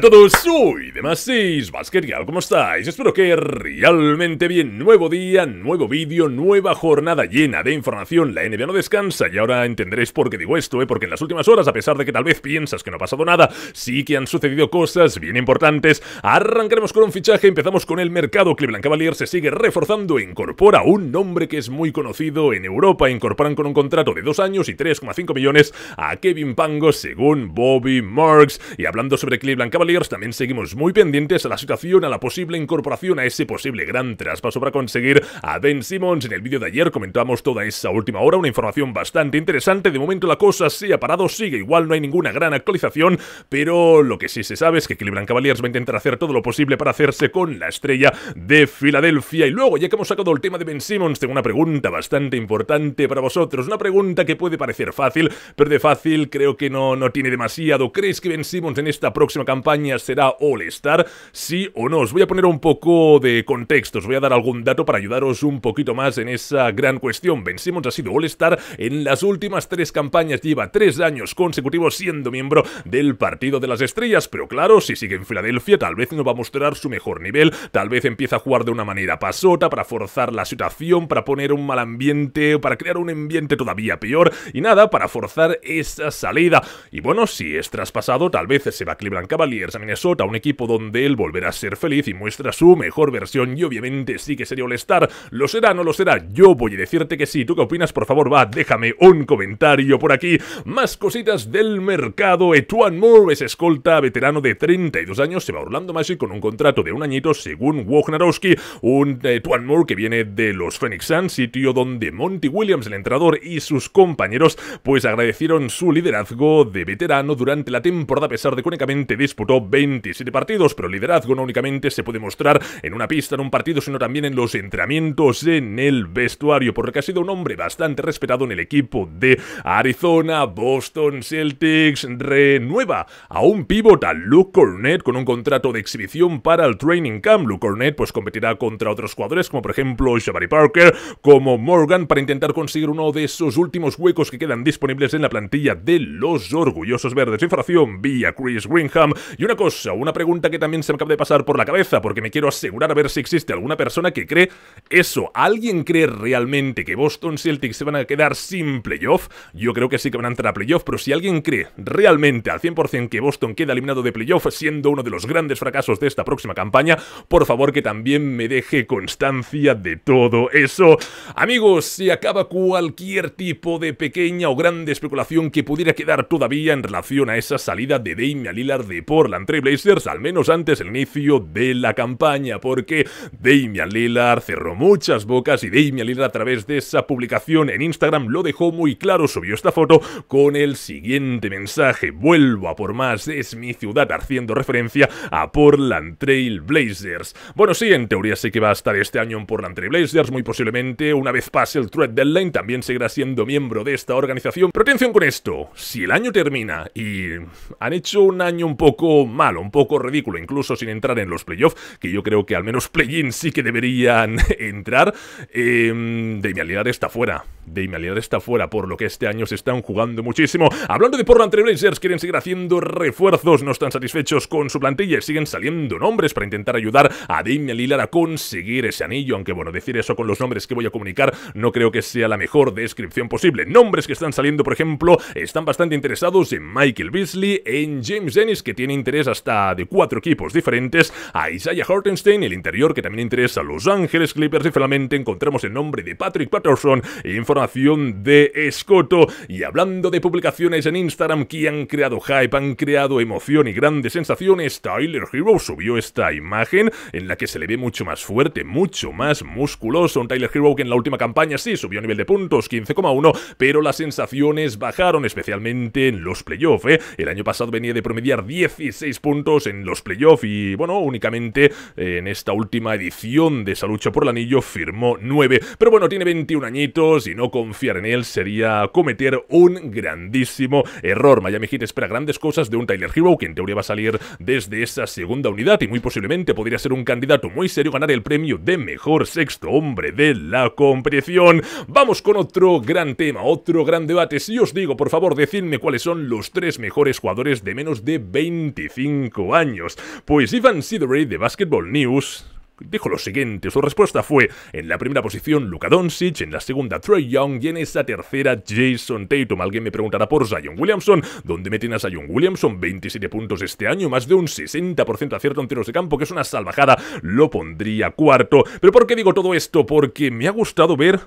Hola a todos, soy de más ¿cómo estáis? Espero que realmente bien. Nuevo día, nuevo vídeo, nueva jornada llena de información. La NBA no descansa y ahora entenderéis por qué digo esto, ¿eh? porque en las últimas horas, a pesar de que tal vez piensas que no ha pasado nada, sí que han sucedido cosas bien importantes. Arrancaremos con un fichaje, empezamos con el mercado. Cleveland Cavalier se sigue reforzando, incorpora un nombre que es muy conocido en Europa. Incorporan con un contrato de 2 años y 3,5 millones a Kevin Pango, según Bobby Marks. Y hablando sobre Cleveland Cavalier también seguimos muy pendientes a la situación, a la posible incorporación, a ese posible gran traspaso para conseguir a Ben Simmons. En el vídeo de ayer comentábamos toda esa última hora, una información bastante interesante. De momento la cosa se ha parado, sigue igual, no hay ninguna gran actualización, pero lo que sí se sabe es que Cleveland Cavaliers va a intentar hacer todo lo posible para hacerse con la estrella de Filadelfia. Y luego, ya que hemos sacado el tema de Ben Simmons, tengo una pregunta bastante importante para vosotros, una pregunta que puede parecer fácil, pero de fácil creo que no, no tiene demasiado. ¿Crees que Ben Simmons en esta próxima campaña será All-Star, sí o no. Os voy a poner un poco de contexto, os voy a dar algún dato para ayudaros un poquito más en esa gran cuestión. Ben Simmons ha sido All-Star en las últimas tres campañas, lleva tres años consecutivos siendo miembro del Partido de las Estrellas, pero claro, si sigue en Filadelfia tal vez no va a mostrar su mejor nivel, tal vez empieza a jugar de una manera pasota para forzar la situación, para poner un mal ambiente, para crear un ambiente todavía peor y nada, para forzar esa salida. Y bueno, si es traspasado, tal vez se va a Cleveland Cavaliers a Minnesota, un equipo donde él volverá a ser feliz y muestra su mejor versión y obviamente sí que sería all -star. ¿Lo será no lo será? Yo voy a decirte que sí. ¿Tú qué opinas? Por favor, va, déjame un comentario por aquí. Más cositas del mercado. Etuan Moore es escolta veterano de 32 años. Se va a Orlando Magic con un contrato de un añito según Wojnarowski. Un Etuan Moore que viene de los Phoenix Suns, sitio donde Monty Williams, el entrenador, y sus compañeros pues agradecieron su liderazgo de veterano durante la temporada a pesar de cónicamente únicamente disputar top 27 partidos, pero el liderazgo no únicamente se puede mostrar en una pista, en un partido, sino también en los entrenamientos, en el vestuario, por lo que ha sido un hombre bastante respetado en el equipo de Arizona, Boston Celtics, renueva a un pívot Luke Cornett con un contrato de exhibición para el training camp. Luke Cornett pues competirá contra otros jugadores como por ejemplo Jabari Parker, como Morgan para intentar conseguir uno de esos últimos huecos que quedan disponibles en la plantilla de los orgullosos verdes. infración vía Chris Wingham y una cosa, una pregunta que también se me acaba de pasar por la cabeza, porque me quiero asegurar a ver si existe alguna persona que cree eso. ¿Alguien cree realmente que Boston Celtics se van a quedar sin playoff? Yo creo que sí que van a entrar a playoff, pero si alguien cree realmente al 100% que Boston queda eliminado de playoff, siendo uno de los grandes fracasos de esta próxima campaña, por favor que también me deje constancia de todo eso. Amigos, se acaba cualquier tipo de pequeña o grande especulación que pudiera quedar todavía en relación a esa salida de Damian Lillard de por Portland Blazers, al menos antes del inicio de la campaña, porque Damian Lillard cerró muchas bocas y Damian Lillard a través de esa publicación en Instagram lo dejó muy claro, subió esta foto con el siguiente mensaje, vuelvo a por más, es mi ciudad, haciendo referencia a Portland Trail Blazers. Bueno, sí, en teoría sé que va a estar este año en Portland Trail Blazers, muy posiblemente una vez pase el Threat deadline también seguirá siendo miembro de esta organización, pero atención con esto, si el año termina y han hecho un año un poco malo, un poco ridículo, incluso sin entrar en los playoffs, que yo creo que al menos play-in sí que deberían entrar. Eh, Damian Lillard está fuera. Damian Lillard está fuera, por lo que este año se están jugando muchísimo. Hablando de Portland Trailblazers, quieren seguir haciendo refuerzos, no están satisfechos con su plantilla y siguen saliendo nombres para intentar ayudar a Damian Lillard a conseguir ese anillo, aunque bueno, decir eso con los nombres que voy a comunicar no creo que sea la mejor descripción posible. Nombres que están saliendo, por ejemplo, están bastante interesados en Michael Beasley, en James Dennis, que tiene interés hasta de cuatro equipos diferentes, a Isaiah Hortenstein, el interior que también interesa a Los Ángeles Clippers y finalmente encontramos el nombre de Patrick Patterson información de Escoto. Y hablando de publicaciones en Instagram que han creado hype, han creado emoción y grandes sensaciones, Tyler Hero subió esta imagen en la que se le ve mucho más fuerte, mucho más musculoso. Un Tyler Hero que en la última campaña sí subió a nivel de puntos, 15,1, pero las sensaciones bajaron, especialmente en los playoffs. ¿eh? El año pasado venía de promediar 16 6 puntos en los playoffs y bueno, únicamente eh, en esta última edición de esa lucha por el anillo firmó 9. Pero bueno, tiene 21 añitos y no confiar en él sería cometer un grandísimo error. Miami Heat espera grandes cosas de un Tyler Hero quien en teoría va a salir desde esa segunda unidad y muy posiblemente podría ser un candidato muy serio ganar el premio de mejor sexto hombre de la competición. Vamos con otro gran tema, otro gran debate. Si os digo, por favor, decidme cuáles son los tres mejores jugadores de menos de 20 25 años. Pues Ivan Sidorey de Basketball News dijo lo siguiente, su respuesta fue en la primera posición Luka Doncic, en la segunda Trey Young y en esa tercera Jason Tatum. Alguien me preguntará por Zion Williamson, ¿dónde meten a Zion Williamson? 27 puntos este año, más de un 60% acierto en tiros de campo, que es una salvajada, lo pondría cuarto. Pero ¿por qué digo todo esto? Porque me ha gustado ver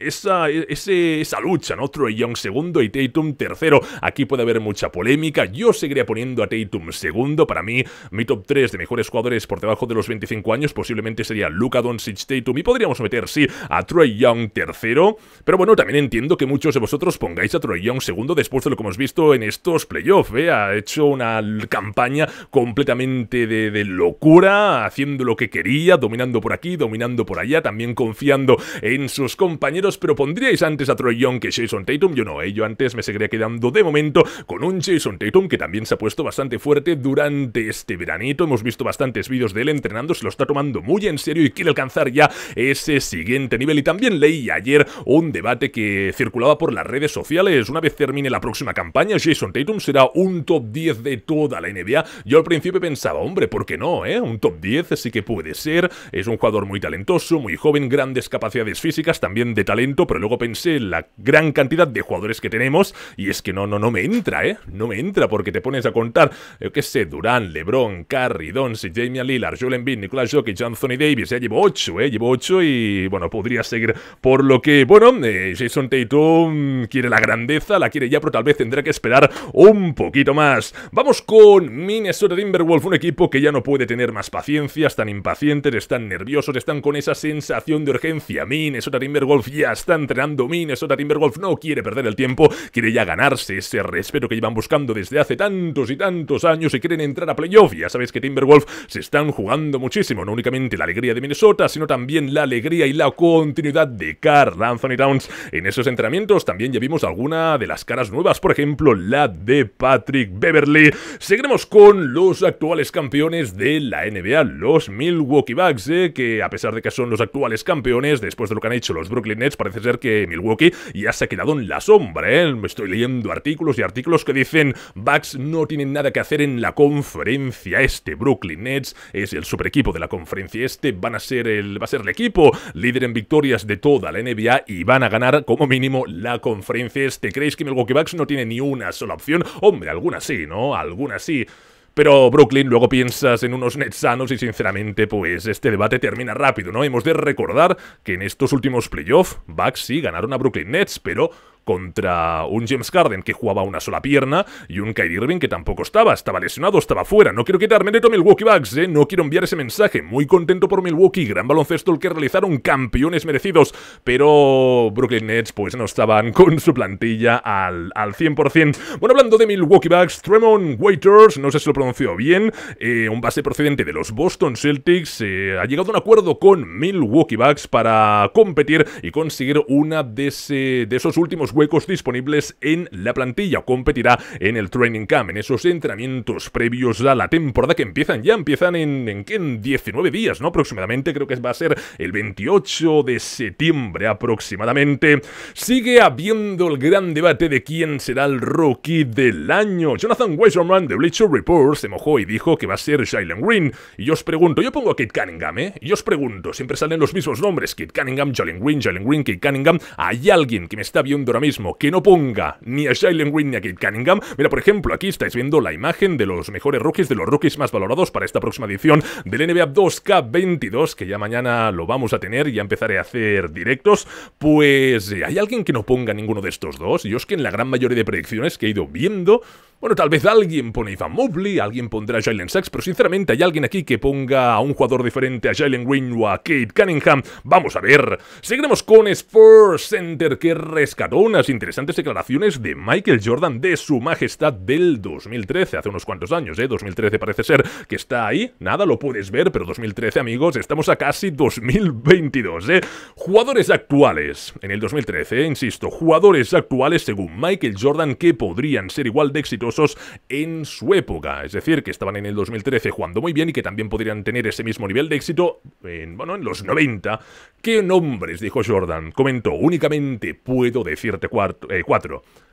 esa, esa lucha, ¿no? Troy Young segundo y Tatum tercero. Aquí puede haber mucha polémica. Yo seguiría poniendo a Tatum segundo. Para mí, mi top 3 de mejores jugadores por debajo de los 25 años posiblemente sería Luka Doncic, Tatum y podríamos meter, sí, a Troy Young tercero. Pero bueno, también entiendo que muchos de vosotros pongáis a Troy Young segundo después de lo que hemos visto en estos playoffs. ¿eh? Ha hecho una campaña completamente de locura, haciendo lo que quería, dominando por aquí, dominando por allá, también confiando en sus compañeros pero pondríais antes a Troy Young que Jason Tatum. Yo no, ¿eh? yo antes me seguiría quedando de momento con un Jason Tatum que también se ha puesto bastante fuerte durante este veranito. Hemos visto bastantes vídeos de él entrenando, se lo está tomando muy en serio y quiere alcanzar ya ese siguiente nivel. Y también leí ayer un debate que circulaba por las redes sociales. Una vez termine la próxima campaña, Jason Tatum será un top 10 de toda la NBA. Yo al principio pensaba, hombre, ¿por qué no? Eh? Un top 10 sí que puede ser. Es un jugador muy talentoso, muy joven, grandes capacidades físicas, también de talento pero luego pensé en la gran cantidad de jugadores que tenemos y es que no, no, no me entra, ¿eh? No me entra porque te pones a contar, yo qué sé, Durán, LeBron, Curry, Doncic, Jamie Lillard, Joel Embiid, Nicolas Jokic, Anthony Davis, ya llevo 8, ¿eh? Llevo 8 y, bueno, podría seguir por lo que, bueno, eh, Jason Tatum quiere la grandeza, la quiere ya, pero tal vez tendrá que esperar un poquito más. Vamos con Minnesota Timberwolves, un equipo que ya no puede tener más paciencia, están impacientes, están nerviosos, están con esa sensación de urgencia. Minnesota Timberwolves ya está entrenando Minnesota Timberwolf no quiere perder el tiempo, quiere ya ganarse ese respeto que llevan buscando desde hace tantos y tantos años y quieren entrar a playoff. Ya sabéis que Timberwolf se están jugando muchísimo, no únicamente la alegría de Minnesota, sino también la alegría y la continuidad de Carl Anthony Towns. En esos entrenamientos también ya vimos alguna de las caras nuevas, por ejemplo, la de Patrick Beverly. Seguiremos con los actuales campeones de la NBA, los Milwaukee Bucks, eh, que a pesar de que son los actuales campeones, después de lo que han hecho los Brooklyn Nets, parece ser que Milwaukee ya se ha quedado en la sombra, ¿eh? Estoy leyendo artículos y artículos que dicen Bucks no tienen nada que hacer en la conferencia este. Brooklyn Nets es el super equipo de la conferencia este. Van a ser el, va a ser el equipo líder en victorias de toda la NBA y van a ganar como mínimo la conferencia este. ¿Creéis que Milwaukee Bucks no tiene ni una sola opción? Hombre, alguna sí, ¿no? Alguna sí. Pero Brooklyn, luego piensas en unos Nets sanos y sinceramente, pues este debate termina rápido, ¿no? Hemos de recordar que en estos últimos playoffs, Bucks sí ganaron a Brooklyn Nets, pero contra un James Harden que jugaba una sola pierna y un Kyrie Irving que tampoco estaba, estaba lesionado, estaba fuera. No quiero quitarme de Milwaukee Bucks, ¿eh? no quiero enviar ese mensaje. Muy contento por Milwaukee, gran baloncesto el que realizaron, campeones merecidos, pero Brooklyn Nets pues no estaban con su plantilla al, 100%. Bueno, hablando de Milwaukee Bucks, Tremon Waiters, no sé si lo pronunció bien, eh, un base procedente de los Boston Celtics, eh, ha llegado a un acuerdo con Milwaukee Bucks para competir y conseguir una de, ese, de esos últimos huecos disponibles en la plantilla o competirá en el Training Camp, en esos entrenamientos previos a la temporada que empiezan ya, empiezan en, en, en 19 días, ¿no? Aproximadamente, creo que va a ser el 28 de septiembre aproximadamente. Sigue habiendo el gran debate de quién será el rookie del año. Jonathan Weisserman de Bleacher Report se mojó y dijo que va a ser Jalen Green. Y os pregunto, yo pongo a Kate Cunningham, ¿eh? Y os pregunto, siempre salen los mismos nombres, Kate Cunningham, Jalen Green, Jalen Green, Kate Cunningham. Hay alguien que me está viendo ahora mismo, que no ponga ni a Jalen Green ni a Kate Cunningham. Mira, por ejemplo, aquí estáis viendo la imagen de los mejores rookies, de los rookies más valorados para esta próxima edición del NBA 2K22, que ya mañana lo vamos a tener y ya empezaré a hacer directos. Pues eh, hay alguien que no ponga ninguno de estos dos. Y es que en la gran mayoría de predicciones que he ido viendo... Bueno, tal vez alguien pone Ivan Mobley, alguien pondrá a Jalen Sachs, pero sinceramente hay alguien aquí que ponga a un jugador diferente a Jalen Green o a Kate Cunningham. Vamos a ver. Seguiremos con Spurs Center que rescató unas interesantes declaraciones de Michael Jordan de su majestad del 2013, hace unos cuantos años, ¿eh? 2013 parece ser que está ahí, nada, lo puedes ver, pero 2013 amigos, estamos a casi 2022, ¿eh? Jugadores actuales, en el 2013, ¿eh? insisto, jugadores actuales según Michael Jordan que podrían ser igual de exitosos en su época, es decir, que estaban en el 2013 jugando muy bien y que también podrían tener ese mismo nivel de éxito en, bueno, en los 90. ¿Qué nombres? dijo Jordan. Comentó, únicamente puedo decir 4. Eh,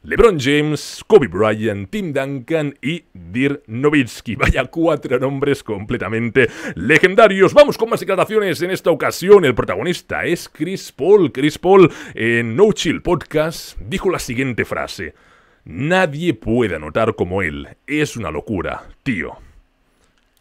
LeBron James, Kobe Bryant, Tim Duncan y Dirk Nowitzki. Vaya cuatro nombres completamente legendarios. Vamos con más declaraciones en esta ocasión. El protagonista es Chris Paul. Chris Paul en No Chill Podcast dijo la siguiente frase. Nadie puede anotar como él. Es una locura, tío.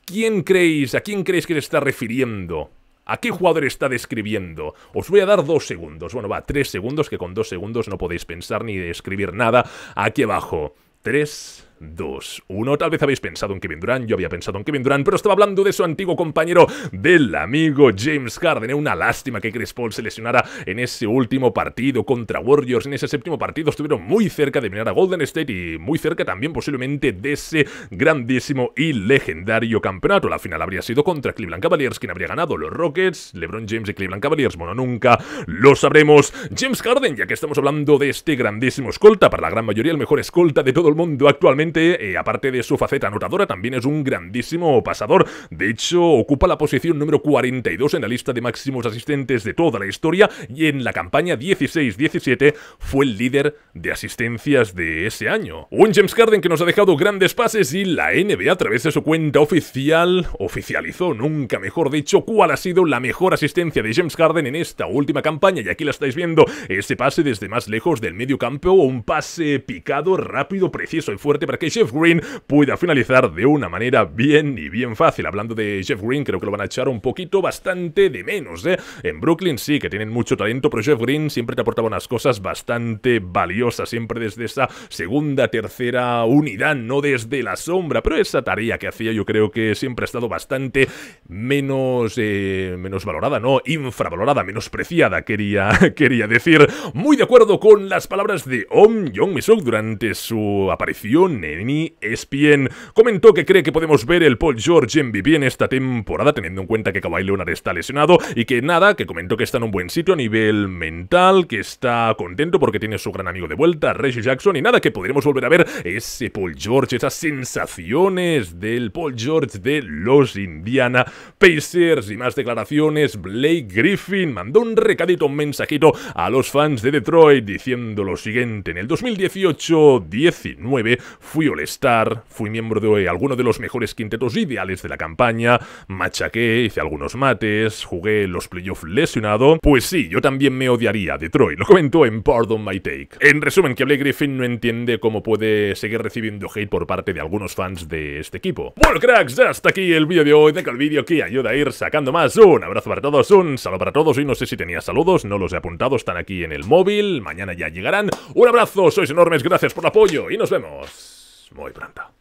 ¿Quién creéis, a quién creéis que le está refiriendo ¿A qué jugador está describiendo? Os voy a dar dos segundos. Bueno, va, tres segundos, que con dos segundos no podéis pensar ni describir nada. Aquí abajo. Tres, 2, 1. Tal vez habéis pensado en Kevin Durant, yo había pensado en Kevin Durant, pero estaba hablando de su antiguo compañero, del amigo James Harden. Una lástima que Chris Paul se lesionara en ese último partido contra Warriors. En ese séptimo partido estuvieron muy cerca de mirar a Golden State y muy cerca también posiblemente de ese grandísimo y legendario campeonato. La final habría sido contra Cleveland Cavaliers, quien habría ganado los Rockets, LeBron James y Cleveland Cavaliers. Bueno, nunca lo sabremos. James Harden, ya que estamos hablando de este grandísimo escolta, para la gran mayoría el mejor escolta de todo el mundo actualmente eh, aparte de su faceta anotadora, también es un grandísimo pasador. De hecho, ocupa la posición número 42 en la lista de máximos asistentes de toda la historia y en la campaña 16-17 fue el líder de asistencias de ese año. Un James carden que nos ha dejado grandes pases y la NBA a través de su cuenta oficial oficializó, nunca mejor dicho, cuál ha sido la mejor asistencia de James carden en esta última campaña y aquí la estáis viendo, ese pase desde más lejos del medio campo, un pase picado, rápido, preciso y fuerte para que Jeff Green pueda finalizar de una manera bien y bien fácil. Hablando de Jeff Green, creo que lo van a echar un poquito bastante de menos. ¿eh? En Brooklyn sí que tienen mucho talento, pero Jeff Green siempre te aportaba unas cosas bastante valiosas, siempre desde esa segunda, tercera unidad, no desde la sombra. Pero esa tarea que hacía yo creo que siempre ha estado bastante menos, eh, menos valorada, no, infravalorada, menospreciada, quería, quería decir. Muy de acuerdo con las palabras de Om Jong Misuk durante su aparición Jeremy Espien comentó que cree que podemos ver el Paul George en en esta temporada, teniendo en cuenta que Kawhi Leonard está lesionado y que nada, que comentó que está en un buen sitio a nivel mental, que está contento porque tiene su gran amigo de vuelta, Reggie Jackson, y nada, que podremos volver a ver ese Paul George, esas sensaciones del Paul George de los Indiana Pacers y más declaraciones. Blake Griffin mandó un recadito, un mensajito a los fans de Detroit diciendo lo siguiente, en el 2018-19 fui All-Star, fui miembro de alguno de los mejores quintetos ideales de la campaña, machaqué, hice algunos mates, jugué los playoffs lesionado. Pues sí, yo también me odiaría a Detroit, lo comentó en Pardon My Take. En resumen, que Blake Griffin no entiende cómo puede seguir recibiendo hate por parte de algunos fans de este equipo. Bueno, cracks, hasta aquí el vídeo de hoy. Deja el vídeo que ayuda a ir sacando más. Un abrazo para todos, un saludo para todos. Y no sé si tenía saludos, no los he apuntado, están aquí en el móvil. Mañana ya llegarán. Un abrazo, sois enormes, gracias por el apoyo y nos vemos. Moi Branta.